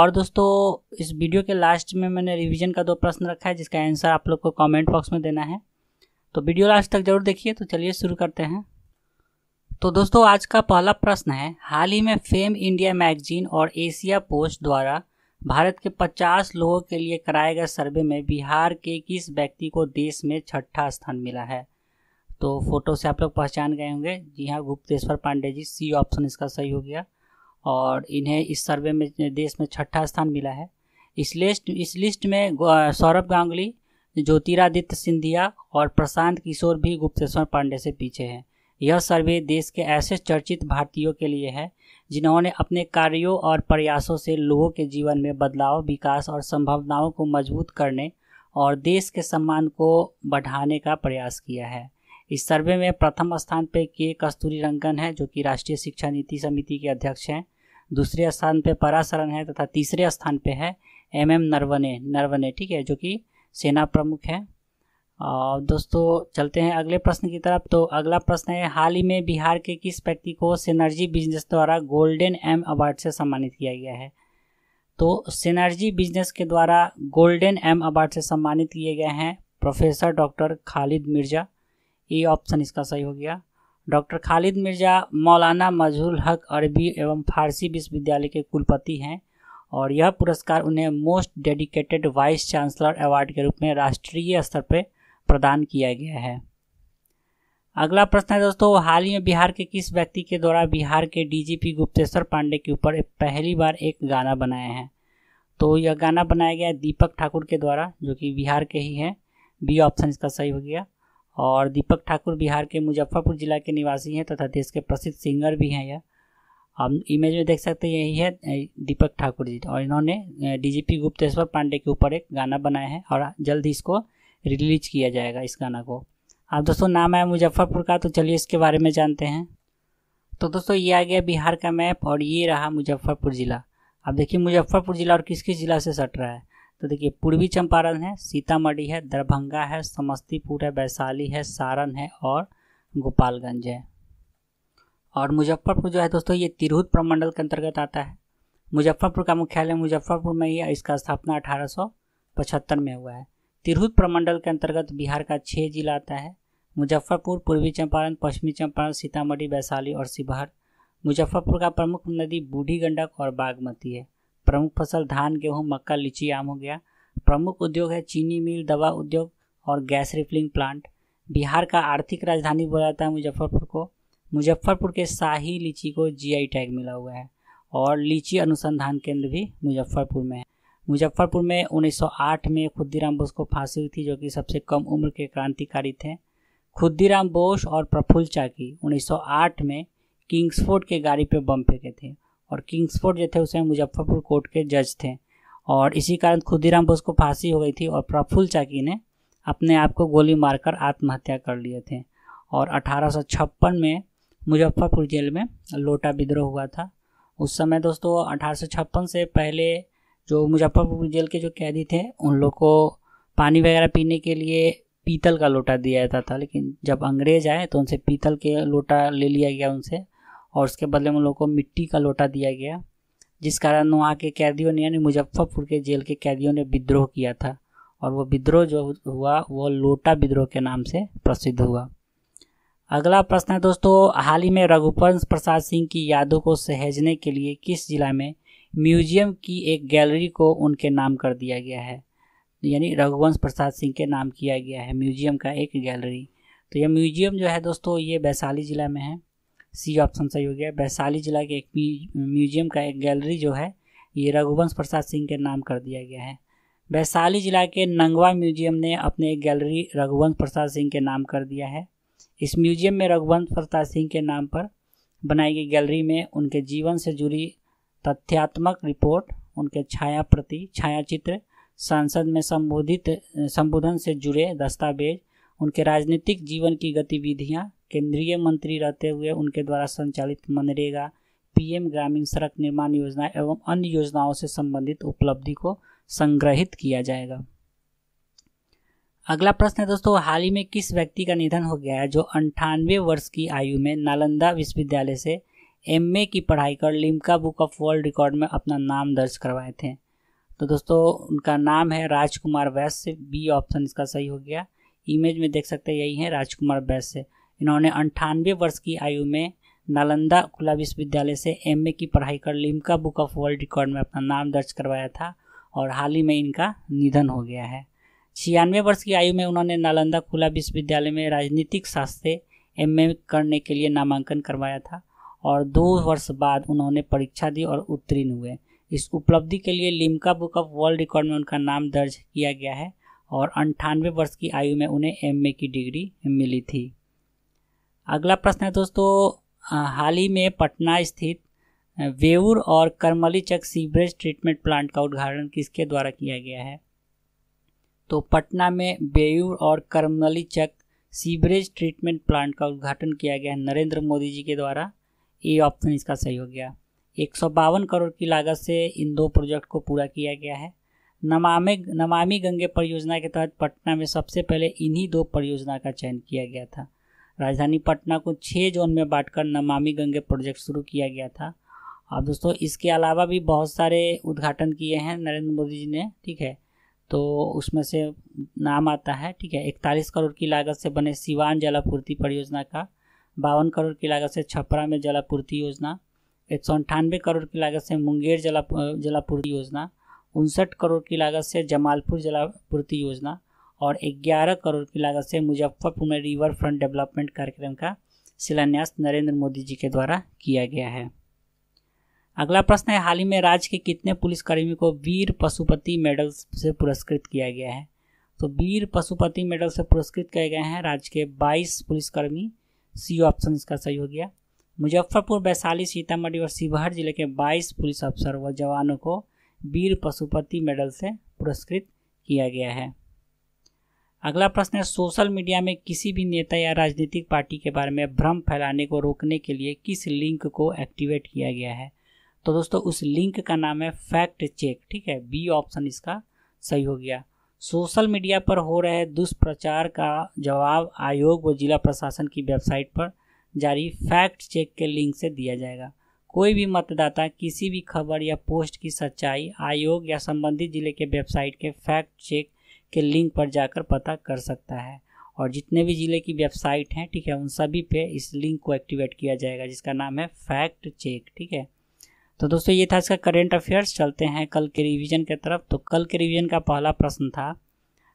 और दोस्तों इस वीडियो के लास्ट में मैंने रिवीजन का दो प्रश्न रखा है जिसका आंसर आप लोग को कमेंट बॉक्स में देना है तो वीडियो लास्ट तक जरूर देखिए तो चलिए शुरू करते हैं तो दोस्तों आज का पहला प्रश्न है हाल ही में फेम इंडिया मैगजीन और एशिया पोस्ट द्वारा भारत के 50 लोगों के लिए कराए गए सर्वे में बिहार के किस व्यक्ति को देश में छठा स्थान मिला है तो फोटो से आप लोग पहचान गए होंगे जी हाँ गुप्तेश्वर पांडे जी सी ऑप्शन इसका सही हो गया और इन्हें इस सर्वे में देश में छठा स्थान मिला है इस लिस्ट इस लिस्ट में सौरभ गांगुली ज्योतिरादित्य सिंधिया और प्रशांत किशोर भी गुप्तेश्वर पांडे से पीछे हैं यह सर्वे देश के ऐसे चर्चित भारतीयों के लिए है जिन्होंने अपने कार्यों और प्रयासों से लोगों के जीवन में बदलाव विकास और संभावनाओं को मजबूत करने और देश के सम्मान को बढ़ाने का प्रयास किया है इस सर्वे में प्रथम स्थान पर के कस्तूरी रंगन है जो कि राष्ट्रीय शिक्षा नीति समिति के अध्यक्ष हैं दूसरे स्थान पे पराशरण है तथा तीसरे स्थान पे है एम एम नरवने नरवने ठीक है जो कि सेना प्रमुख है और दोस्तों चलते हैं अगले प्रश्न की तरफ तो अगला प्रश्न है हाल ही में बिहार के किस व्यक्ति को सेनर्जी बिजनेस द्वारा गोल्डन एम अवार्ड से सम्मानित किया गया है तो सेनर्जी बिजनेस के द्वारा गोल्डन एम अवार्ड से सम्मानित किए गए हैं प्रोफेसर डॉक्टर खालिद मिर्ज़ा ये ऑप्शन इसका सही हो गया डॉक्टर खालिद मिर्ज़ा मौलाना मजहुल हक अरबी एवं फारसी विश्वविद्यालय के कुलपति हैं और यह पुरस्कार उन्हें most dedicated vice chancellor award के रूप में राष्ट्रीय स्तर पर प्रदान किया गया है अगला प्रश्न है दोस्तों हाल ही में बिहार के किस व्यक्ति के द्वारा बिहार के डीजीपी गुप्तेश्वर पांडे के ऊपर पहली बार एक गाना बनाया है तो यह गाना बनाया गया दीपक ठाकुर के द्वारा जो कि बिहार के ही हैं बी ऑप्शन इसका सही हो गया और दीपक ठाकुर बिहार के मुजफ्फरपुर ज़िला के निवासी हैं तथा तो देश के प्रसिद्ध सिंगर भी हैं यह हम इमेज में देख सकते हैं यही है दीपक ठाकुर जी और इन्होंने डीजीपी गुप्तेश्वर पांडे के ऊपर एक गाना बनाया है और जल्द ही इसको रिलीज किया जाएगा इस गाना को अब दोस्तों नाम है मुजफ्फरपुर का तो चलिए इसके बारे में जानते हैं तो दोस्तों ये आ गया बिहार का मैप और ये रहा मुजफ्फरपुर ज़िला अब देखिए मुजफ्फरपुर ज़िला और किस किस ज़िला से सट रहा है तो देखिए पूर्वी चंपारण है सीतामढ़ी है दरभंगा है समस्तीपुर है वैशाली है सारण है और गोपालगंज है और मुजफ्फरपुर जो है दोस्तों ये तिरहुत प्रमंडल के अंतर्गत आता है मुजफ्फरपुर का मुख्यालय मुजफ्फरपुर में ही इसका स्थापना अठारह में हुआ है तिरहुत प्रमंडल के अंतर्गत बिहार का छः जिला आता है मुजफ्फरपुर पूर्वी चंपारण पश्चिमी चंपारण सीतामढ़ी वैशाली और शिवहर मुजफ्फरपुर का प्रमुख नदी बूढ़ी गंडक और बागमती है प्रमुख फसल धान गेहूँ मक्का लीची आम हो गया प्रमुख उद्योग है चीनी मिल दवा उद्योग और गैस रिफिलिंग प्लांट बिहार का आर्थिक राजधानी बोला जाता है मुजफ्फरपुर को मुजफ्फरपुर के शाही लीची को जीआई टैग मिला हुआ है और लीची अनुसंधान केंद्र भी मुजफ्फरपुर में है मुजफ्फरपुर में 1908 में खुद्दीराम बोस को फांसी हुई थी जो कि सबसे कम उम्र के क्रांतिकारी थे खुद्दीराम बोस और प्रफुल्ल चाकी 1908 में किंग्सफोर्ड के गाड़ी पर बम फेंके थे और किंग्सफोर्ड जो थे उसमें मुजफ्फरपुर कोर्ट के जज थे और इसी कारण खुदीराम बोस को फांसी हो गई थी और प्रफुल्ल चाकी ने अपने आप को गोली मारकर आत्महत्या कर लिए थे और अठारह में मुजफ्फरपुर जेल में लोटा विद्रोह हुआ था उस समय दोस्तों अठारह से पहले जो मुजफ्फरपुर जेल के जो कैदी थे उन लोग को पानी वगैरह पीने के लिए पीतल का लोटा दिया जाता था लेकिन जब अंग्रेज आए तो उनसे पीतल के लोटा ले लिया गया उनसे और उसके बदले में उन लोगों को मिट्टी का लोटा दिया गया जिस कारण वहाँ के कैदियों ने यानी मुजफ्फरपुर के जेल के कैदियों ने विद्रोह किया था और वो विद्रोह जो हुआ वो लोटा विद्रोह के नाम से प्रसिद्ध हुआ अगला प्रश्न है दोस्तों हाल ही में रघुवंश प्रसाद सिंह की यादों को सहेजने के लिए किस जिला में म्यूजियम की एक गैलरी को उनके नाम कर दिया गया है यानी रघुवंश प्रसाद सिंह के नाम किया गया है म्यूजियम का एक गैलरी तो यह म्यूजियम जो है दोस्तों ये वैशाली ज़िला में है सी ऑप्शन सही हो गया वैशाली जिला के एक म्यूजियम का एक गैलरी जो है ये रघुवंश प्रसाद सिंह के नाम कर दिया गया है वैशाली जिला के नंगवा म्यूजियम ने अपने एक गैलरी रघुवंश प्रसाद सिंह के नाम कर दिया है इस म्यूजियम में रघुवंश प्रसाद सिंह के नाम पर बनाई गई गैलरी में उनके जीवन से जुड़ी तथ्यात्मक रिपोर्ट उनके छाया प्रति छायाचित्र संसद में संबोधित संबोधन से जुड़े दस्तावेज उनके राजनीतिक जीवन की गतिविधियां केंद्रीय मंत्री रहते हुए उनके द्वारा संचालित मनरेगा पीएम ग्रामीण सड़क निर्माण योजना एवं अन्य योजनाओं से संबंधित उपलब्धि को संग्रहित किया जाएगा अगला प्रश्न है दोस्तों हाल ही में किस व्यक्ति का निधन हो गया है जो अंठानवे वर्ष की आयु में नालंदा विश्वविद्यालय से एमए की पढ़ाई कर Limca book of world record में अपना नाम दर्ज करवाए थे तो दोस्तों उनका नाम है राजकुमार वैश्य बी ऑप्शन इसका सही हो गया इमेज में देख सकते हैं यही हैं राजकुमार वैश्य इन्होंने अंठानवे वर्ष की आयु में नालंदा खुला विश्वविद्यालय से एमए की पढ़ाई कर Limca book of world record में अपना नाम दर्ज करवाया था और हाल ही में इनका निधन हो गया है छियानवे वर्ष की आयु में उन्होंने नालंदा खुला विश्वविद्यालय में राजनीतिक शास्त्र से एमए करने के लिए नामांकन करवाया था और दो वर्ष बाद उन्होंने परीक्षा दी और उत्तीर्ण हुए इस उपलब्धि के लिए Limca book of world record में उनका नाम दर्ज किया गया है और अंठानवे वर्ष की आयु में उन्हें एम की डिग्री मिली थी अगला प्रश्न है दोस्तों हाल ही में पटना स्थित वेऊर और चक सीवरेज ट्रीटमेंट प्लांट का उद्घाटन किसके द्वारा किया गया है तो पटना में बेऊर और चक सीवरेज ट्रीटमेंट प्लांट का उद्घाटन किया गया है नरेंद्र मोदी जी के द्वारा ये ऑप्शन इसका सही हो गया एक करोड़ की लागत से इन दो प्रोजेक्ट को पूरा किया गया है नमामि नमामि गंगे परियोजना के तहत पटना में सबसे पहले इन्हीं दो परियोजना का चयन किया गया था राजधानी पटना को छः जोन में बांटकर नमामि गंगे प्रोजेक्ट शुरू किया गया था और दोस्तों इसके अलावा भी बहुत सारे उद्घाटन किए हैं नरेंद्र मोदी जी ने ठीक है तो उसमें से नाम आता है ठीक है इकतालीस करोड़ की लागत से बने सिवान जलापूर्ति परियोजना का बावन करोड़ की लागत से छपरा में जलापूर्ति योजना एक सौ अंठानवे करोड़ की लागत से मुंगेर जला जलापूर्ति योजना उनसठ करोड़ की लागत से जमालपुर जलापूर्ति योजना और 11 करोड़ की लागत से मुजफ्फरपुर में रिवर फ्रंट डेवलपमेंट कार्यक्रम का शिलान्यास नरेंद्र मोदी जी के द्वारा किया गया है अगला प्रश्न है हाल ही में राज्य के कितने पुलिसकर्मियों को वीर पशुपति मेडल से पुरस्कृत किया गया है तो वीर पशुपति मेडल से पुरस्कृत किए गए हैं राज्य के 22 पुलिसकर्मी सी ऑप्शन इसका सही हो गया मुजफ्फरपुर वैशाली सीतामढ़ी और शिवहर जिले के 22 पुलिस अफसर व जवानों को वीर पशुपति मेडल से पुरस्कृत किया गया है अगला प्रश्न है सोशल मीडिया में किसी भी नेता या राजनीतिक पार्टी के बारे में भ्रम फैलाने को रोकने के लिए किस लिंक को एक्टिवेट किया गया है तो दोस्तों उस लिंक का नाम है फैक्ट चेक ठीक है बी ऑप्शन इसका सही हो गया सोशल मीडिया पर हो रहे दुष्प्रचार का जवाब आयोग व जिला प्रशासन की वेबसाइट पर जारी फैक्ट चेक के लिंक से दिया जाएगा कोई भी मतदाता किसी भी खबर या पोस्ट की सच्चाई आयोग या संबंधित जिले के वेबसाइट के फैक्ट चेक के लिंक पर जाकर पता कर सकता है और जितने भी ज़िले की वेबसाइट हैं ठीक है उन सभी पे इस लिंक को एक्टिवेट किया जाएगा जिसका नाम है फैक्ट चेक ठीक है तो दोस्तों ये था इसका करेंट अफेयर्स चलते हैं कल के रिविजन के तरफ तो कल के रिविजन का पहला प्रश्न था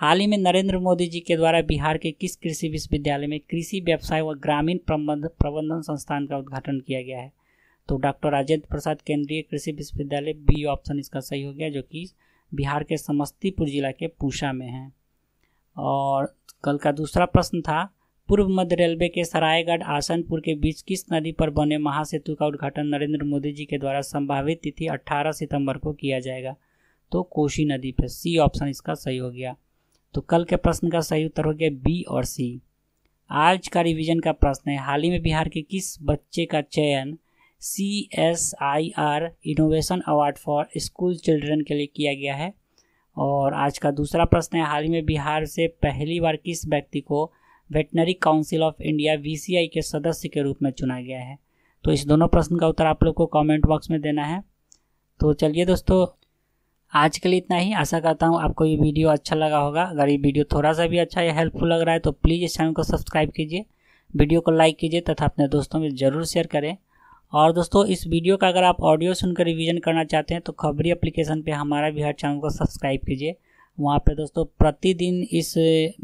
हाल ही में नरेंद्र मोदी जी के द्वारा बिहार के किस कृषि विश्वविद्यालय में कृषि व्यवसाय व ग्रामीण प्रबंधन संस्थान का उद्घाटन किया गया है तो डॉक्टर राजेंद्र प्रसाद केंद्रीय कृषि विश्वविद्यालय बी ऑप्शन इसका सही हो गया जो कि बिहार के समस्तीपुर जिला के पूसा में है और कल का दूसरा प्रश्न था पूर्व मध्य रेलवे के सरायगढ़ आसनपुर के बीच किस नदी पर बने महासेतु का उद्घाटन नरेंद्र मोदी जी के द्वारा संभावित तिथि 18 सितंबर को किया जाएगा तो कोशी नदी पर सी ऑप्शन इसका सही हो गया तो कल के प्रश्न का सही उत्तर हो गया बी और सी आज का रिवीजन का प्रश्न है हाल ही में बिहार के किस बच्चे का चयन C S I R innovation award for school children के लिए किया गया है और आज का दूसरा प्रश्न है हाल ही में बिहार से पहली बार किस व्यक्ति को वेटनरी काउंसिल ऑफ इंडिया वी के सदस्य के रूप में चुना गया है तो इस दोनों प्रश्न का उत्तर आप लोग को कमेंट बॉक्स में देना है तो चलिए दोस्तों आज के लिए इतना ही आशा करता हूँ आपको ये वीडियो अच्छा लगा होगा अगर ये वीडियो थोड़ा सा भी अच्छा या हेल्पफुल लग रहा है तो प्लीज़ इस चैनल को सब्सक्राइब कीजिए वीडियो को लाइक कीजिए तथा अपने दोस्तों में ज़रूर शेयर करें और दोस्तों इस वीडियो का अगर आप ऑडियो सुनकर रिवीजन करना चाहते हैं तो खबरी एप्लीकेशन पे हमारा बिहार चैनल को सब्सक्राइब कीजिए वहाँ पे दोस्तों प्रतिदिन इस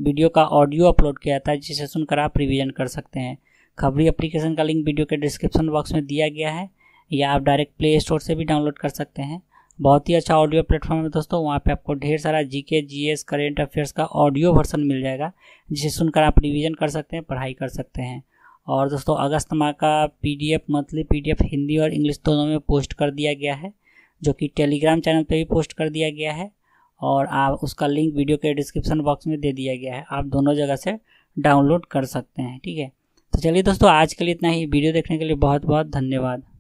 वीडियो का ऑडियो अपलोड किया जाता है जिसे सुनकर आप रिवीजन कर सकते हैं खबरी एप्लीकेशन का लिंक वीडियो के डिस्क्रिप्शन बॉक्स में दिया गया है या आप डायरेक्ट प्ले स्टोर से भी डाउनलोड कर सकते हैं बहुत ही अच्छा ऑडियो प्लेटफॉर्म है दोस्तों वहाँ पर आपको ढेर सारा जी के करेंट अफेयर्स का ऑडियो वर्सन मिल जाएगा जिसे सुनकर आप रिविज़न कर सकते हैं पढ़ाई कर सकते हैं और दोस्तों अगस्त माह का पीडीएफ मंथली पीडीएफ हिंदी और इंग्लिश दोनों में पोस्ट कर दिया गया है जो कि टेलीग्राम चैनल पे भी पोस्ट कर दिया गया है और आप उसका लिंक वीडियो के डिस्क्रिप्शन बॉक्स में दे दिया गया है आप दोनों जगह से डाउनलोड कर सकते हैं ठीक है तो चलिए दोस्तों आज के लिए इतना ही वीडियो देखने के लिए बहुत बहुत धन्यवाद